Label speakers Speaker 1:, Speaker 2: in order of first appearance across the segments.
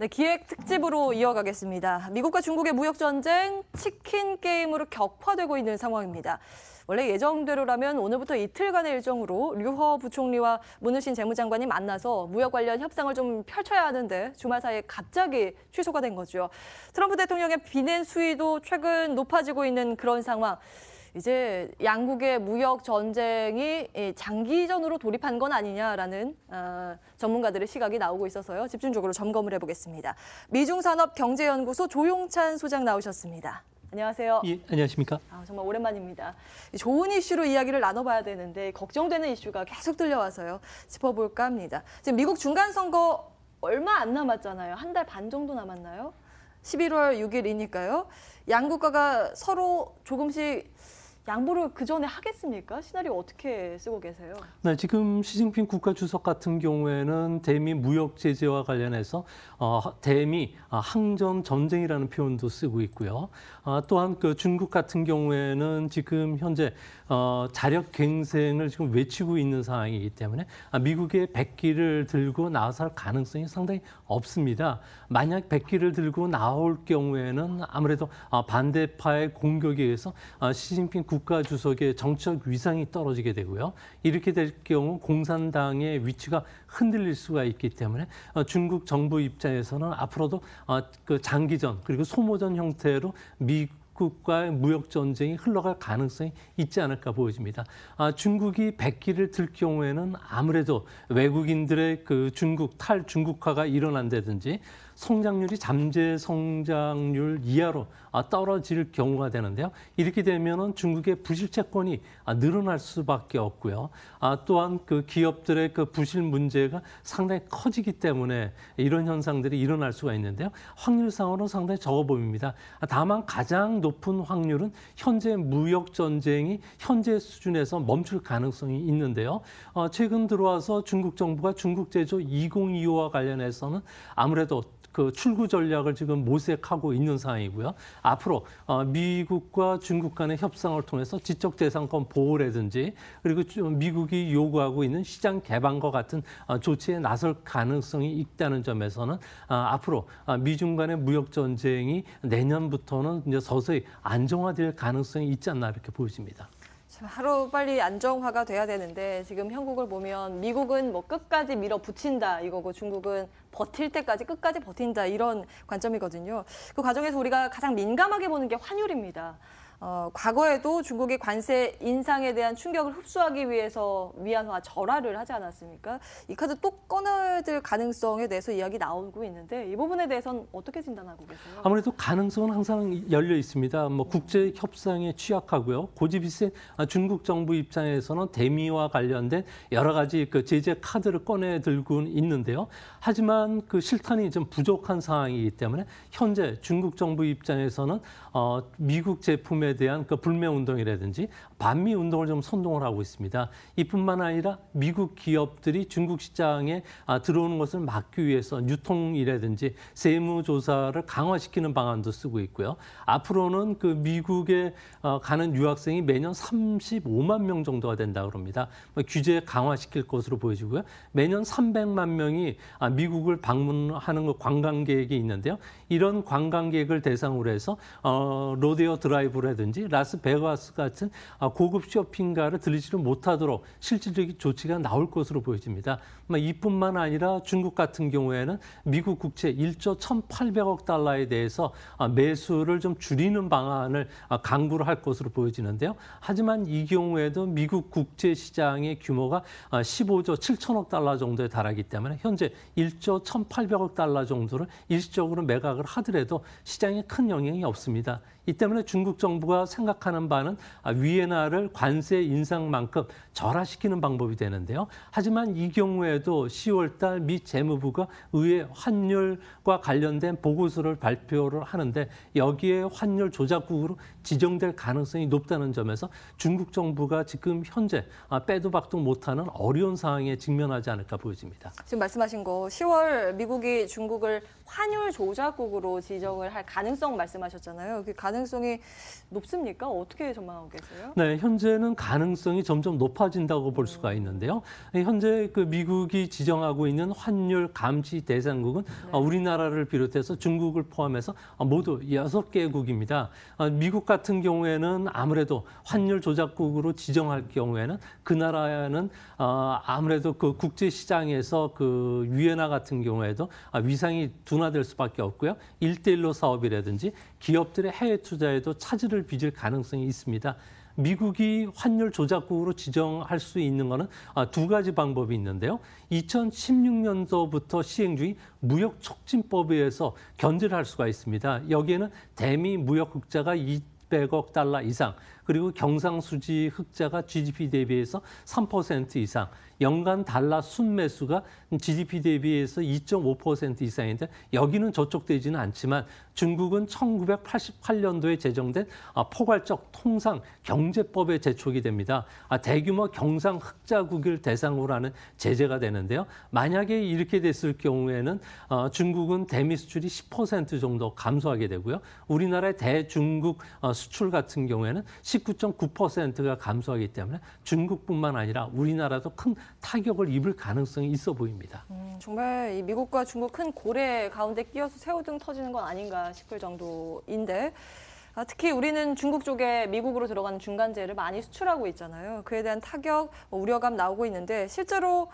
Speaker 1: 네, 기획 특집으로 이어가겠습니다. 미국과 중국의 무역 전쟁 치킨 게임으로 격화되고 있는 상황입니다. 원래 예정대로라면 오늘부터 이틀간의 일정으로 류허 부총리와 문우신 재무장관이 만나서 무역 관련 협상을 좀 펼쳐야 하는데 주말 사이에 갑자기 취소가 된 거죠. 트럼프 대통령의 비낸 수위도 최근 높아지고 있는 그런 상황. 이제 양국의 무역 전쟁이 예, 장기전으로 돌입한 건 아니냐라는 어, 전문가들의 시각이 나오고 있어서요. 집중적으로 점검을 해보겠습니다. 미중산업경제연구소 조용찬 소장 나오셨습니다. 안녕하세요.
Speaker 2: 예, 안녕하십니까?
Speaker 1: 아, 정말 오랜만입니다. 좋은 이슈로 이야기를 나눠봐야 되는데 걱정되는 이슈가 계속 들려와서요. 짚어볼까 합니다. 지금 미국 중간선거 얼마 안 남았잖아요. 한 달 반 정도 남았나요? 11월 6일이니까요. 양국가가 서로 조금씩 양보를 그 전에 하겠습니까? 시나리오 어떻게 쓰고 계세요?
Speaker 2: 네, 지금 시진핑 국가 주석 같은 경우에는 대미 무역 제재와 관련해서 어, 대미 아, 항전 전쟁이라는 표현도 쓰고 있고요. 어, 또한 그 중국 같은 경우에는 지금 현재 어, 자력 갱생을 지금 외치고 있는 상황이기 때문에 아, 미국의 백기를 들고 나설 가능성이 상당히 없습니다. 만약 백기를 들고 나올 경우에는 아무래도 반대파의 공격에 의해서 시진핑 국 국가 주석의 정치적 위상이 떨어지게 되고요. 이렇게 될 경우 공산당의 위치가 흔들릴 수가 있기 때문에 어, 중국 정부 입장에서는 앞으로도 어, 그 장기전 그리고 소모전 형태로 미 국과의 무역 전쟁이 흘러갈 가능성이 있지 않을까 보여집니다. 아, 중국이 백기를 들 경우에는 아무래도 외국인들의 그 중국 탈 중국화가 일어난다든지 성장률이 잠재 성장률 이하로 아, 떨어질 경우가 되는데요. 이렇게 되면은 중국의 부실 채권이 아, 늘어날 수밖에 없고요. 아, 또한 그 기업들의 그 부실 문제가 상당히 커지기 때문에 이런 현상들이 일어날 수가 있는데요. 확률상으로 는 상당히 적어 보입니다. 다만 가장 높은 확률은 현재 무역 전쟁이 현재 수준에서 멈출 가능성이 있는데요. 어, 최근 들어와서 중국 정부가 중국 제조 2025와 관련해서는 아무래도 그 출구 전략을 지금 모색하고 있는 상황이고요. 앞으로 어, 미국과 중국 간의 협상을 통해서 지적 재산권 보호라든지 그리고 미국이 요구하고 있는 시장 개방과 같은 어, 조치에 나설 가능성이 있다는 점에서는 어, 앞으로 미중 간의 무역 전쟁이 내년부터는 이제 서서히 안정화될 가능성이 있지 않나 이렇게 보여집니다.
Speaker 1: 하루 빨리 안정화가 돼야 되는데 지금 형국을 보면 미국은 뭐 끝까지 밀어붙인다 이거고 중국은 버틸 때까지 끝까지 버틴다 이런 관점이거든요. 그 과정에서 우리가 가장 민감하게 보는 게 환율입니다. 어, 과거에도 중국이 관세 인상에 대한 충격을 흡수하기 위해서 위안화 절하를 하지 않았습니까? 이 카드 또 꺼내들 가능성에 대해서 이야기 나오고 있는데 이 부분에 대해서는 어떻게 진단하고 계세요?
Speaker 2: 아무래도 가능성은 항상 열려 있습니다. 뭐 음. 국제 협상에 취약하고요. 고집이 센 중국 정부 입장에서는 대미와 관련된 여러 가지 그 제재 카드를 꺼내 들고 있는데요. 하지만 그 실탄이 좀 부족한 상황이기 때문에 현재 중국 정부 입장에서는 어, 미국 제품에 인권에 대한 그 불매운동이라든지 반미운동을 좀 선동을 하고 있습니다. 이뿐만 아니라 미국 기업들이 중국 시장에 아, 들어오는 것을 막기 위해서 유통이라든지 세무조사를 강화시키는 방안도 쓰고 있고요. 앞으로는 그 미국에 어, 가는 유학생이 매년 35만 명 정도가 된다 그럽니다. 뭐 규제 강화시킬 것으로 보여지고요. 매년 300만 명이 아, 미국을 방문하는 거 그 관광객이 있는데요. 이런 관광객을 대상으로 해서 어, 로데오 드라이브를 캘리포니라든지 라스베가스 같은 아, 고급 쇼핑가를 들리지를 못하도록 실질적인 조치가 나올 것으로 보여집니다. 이뿐만 아니라 중국 같은 경우에는 미국 국채 1조 1,800억 달러에 대해서 아, 매수를 좀 줄이는 방안을 아, 강구를 할 것으로 보여지는데요. 하지만 이 경우에도 미국 국채 시장의 규모가 15조 7천억 달러 정도에 달하기 때문에 현재 1조 1,800억 달러 정도를 일시적으로 매각을 하더라도 시장에 큰 영향이 없습니다. 이 때문에 중국 정부가 생각하는 바는 아, 위에나를 관세 인상만큼 절하시키는 방법이 되는데요. 하지만 이 경우에도 10월달 미 재무부가 의회 환율과 관련된 보고서를 발표를 하는데 여기에 환율 조작국으로 지정될 가능성이 높다는 점에서 중국 정부가 지금 현재 아, 빼도 박도 못하는 어려운 상황에 직면하지 않을까 보여집니다.
Speaker 1: 지금 말씀하신 거 10월 미국이 중국을 환율 조작국으로 지정을 할 가능성 말씀하셨잖아요. 그 가능 가능성이 높습니까? 어떻게 전망하고 계세요?
Speaker 2: 네, 현재는 가능성이 점점 높아진다고 볼 수가 있는데요. 현재 그 미국이 지정하고 있는 환율 감시 대상국은 네. 아, 우리나라를 비롯해서 중국을 포함해서 모두 여섯 개국입니다. 아, 미국 같은 경우에는 아무래도 환율 조작국으로 지정할 경우에는 그 나라는 에 아, 아무래도 그 국제 시장에서 그 위엔화 같은 경우에도 위상이 둔화될 수밖에 없고요. 일대일로 사업이라든지 기업들의 해외 투자에도 차질을 빚을 가능성이 있습니다. 미국이 환율 조작국으로 지정할 수 있는 것은 아, 두 가지 방법이 있는데요. 2016년도부터 시행 중인 무역 촉진법에 서 견제를 할 수가 있습니다. 여기에는 대미 무역 흑자가 200억 달러 이상, 그리고 경상수지 흑자가 GDP 대비해서 3% 이상, 연간 달러 순매수가 GDP 대비해서 2.5% 이상인데 여기는 저촉 되지는 않지만 중국은 1988년도에 제정된 아, 포괄적 통상 경제법에 제촉이 됩니다. 아, 대규모 경상 흑자국을 대상으로 하는 제재가 되는데요. 만약에 이렇게 됐을 경우에는 아, 중국은 대미 수출이 10% 정도 감소하게 되고요. 우리나라의 대중국 수출 같은 경우에는 19.9%가 감소하기 때문에 중국뿐만 아니라 우리나라도 큰 타격을 입을 가능성이 있어 보입니다.
Speaker 1: 음, 정말 미국과 중국 큰 고래 가운데 끼어서 새우등 터지는 건 아닌가 싶을 정도인데 아, 특히 우리는 중국 쪽에 미국으로 들어가는 중간재를 많이 수출하고 있잖아요. 그에 대한 타격, 뭐 우려감 나오고 있는데 실제로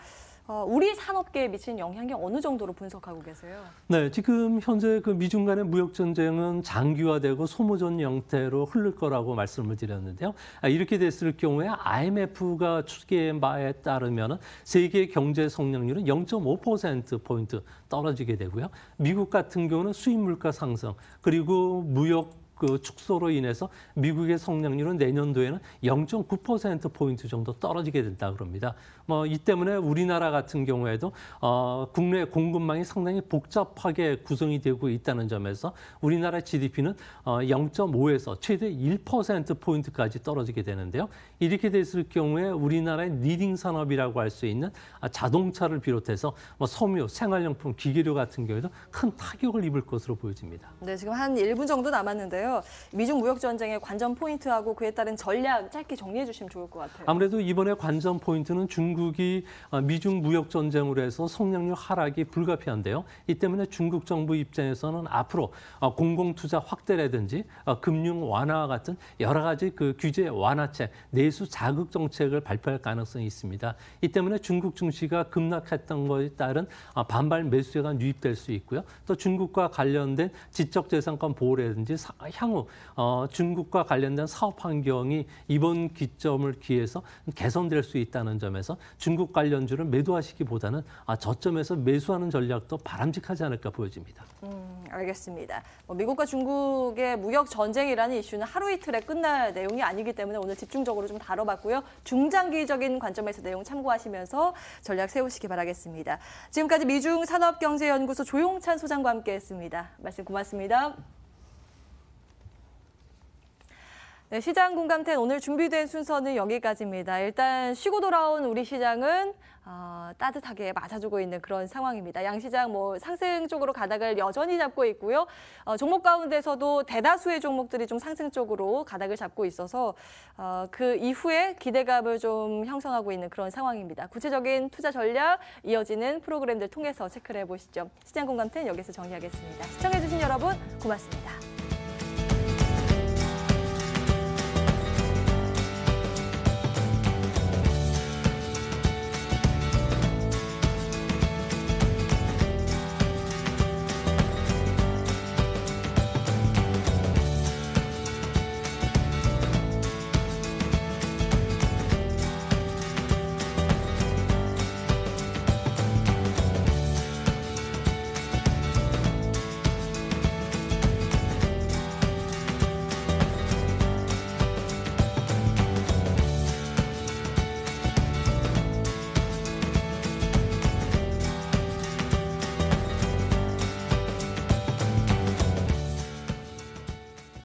Speaker 1: 어, 우리 산업계에 미친 영향이 어느 정도로 분석하고 계세요?
Speaker 2: 네, 지금 현재 그 미중 간의 무역 전쟁은 장기화되고 소모전 형태로 흐를 거라고 말씀을 드렸는데요. 아, 이렇게 됐을 경우에 IMF가 추계한 바에 따르면 세계 경제 성장률은 0.5% 포인트 떨어지게 되고요. 미국 같은 경우는 수입 물가 상승 그리고 무역 그 축소로 인해서 미국의 성장률은 내년도에는 0.9% 포인트 정도 떨어지게 된다 그럽니다. 뭐 이 때문에 우리나라 같은 경우에도 어 국내 공급망이 상당히 복잡하게 구성이 되고 있다는 점에서 우리나라 GDP는 어 0.5에서 최대 1% 포인트까지 떨어지게 되는데요. 이렇게 됐을 경우에 우리나라의 리딩 산업이라고 할 수 있는 자동차를 비롯해서 뭐 섬유, 생활용품, 기계류 같은 경우에도 큰 타격을 입을 것으로 보여집니다.
Speaker 1: 네, 지금 한 1분 정도 남았는데요. 텐데요. 미중 무역 전쟁의 관전 포인트하고 그에 따른 전략 짧게 정리해 주시면 좋을 것 같아요.
Speaker 2: 아무래도 이번에 관전 포인트는 중국이 어, 미중 무역 전쟁으로 해서 성장률 하락이 불가피한데요. 이 때문에 중국 정부 입장에서는 앞으로 어, 공공 투자 확대라든지 어, 금융 완화와 같은 여러 가지 그 규제 완화책, 내수 자극 정책을 발표할 가능성이 있습니다. 이 때문에 중국 증시가 급락했던 것에 따른 반발 매수세가 유입될 수 있고요. 또 중국과 관련된 지적재산권 보호라든지 향후 어, 중국과 관련된 사업 환경이 이번 기점을 기해서 개선될 수 있다는 점에서 중국 관련주를 매도하시기보다는 아, 저점에서 매수하는 전략도 바람직하지 않을까 보여집니다.
Speaker 1: 음, 알겠습니다. 뭐 미국과 중국의 무역 전쟁이라는 이슈는 하루 이틀에 끝날 내용이 아니기 때문에 오늘 집중적으로 좀 다뤄봤고요. 중장기적인 관점에서 내용 참고하시면서 전략 세우시기 바라겠습니다. 지금까지 미중산업경제연구소 조용찬 소장과 함께했습니다. 말씀 고맙습니다. 네, 시장 공감텐 오늘 준비된 순서는 여기까지입니다. 일단 쉬고 돌아온 우리 시장은 어, 따뜻하게 맞아주고 있는 그런 상황입니다. 양 시장 뭐 상승 쪽으로 가닥을 여전히 잡고 있고요. 어, 종목 가운데서도 대다수의 종목들이 좀 상승 쪽으로 가닥을 잡고 있어서 어, 그 이후에 기대감을 좀 형성하고 있는 그런 상황입니다. 구체적인 투자 전략 이어지는 프로그램들 통해서 체크를 해보시죠. 시장 공감텐 여기서 정리하겠습니다. 시청해주신 여러분 고맙습니다.